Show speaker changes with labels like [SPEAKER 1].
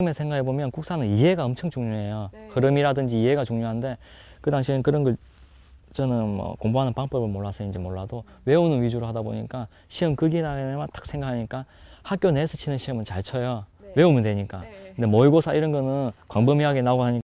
[SPEAKER 1] 지금에 생각해보면 국사는 이해가 엄청 중요해요. 네. 흐름이라든지 이해가 중요한데 그 당시에는 그런 걸 저는 뭐 공부하는 방법을 몰라서인지 몰라도 외우는 위주로 하다 보니까 시험 극기나에만딱 그 생각하니까 학교 내에서 치는 시험은 잘 쳐요. 네. 외우면 되니까. 네. 근데 모의고사 이런 거는 광범위하게 나오고 하니까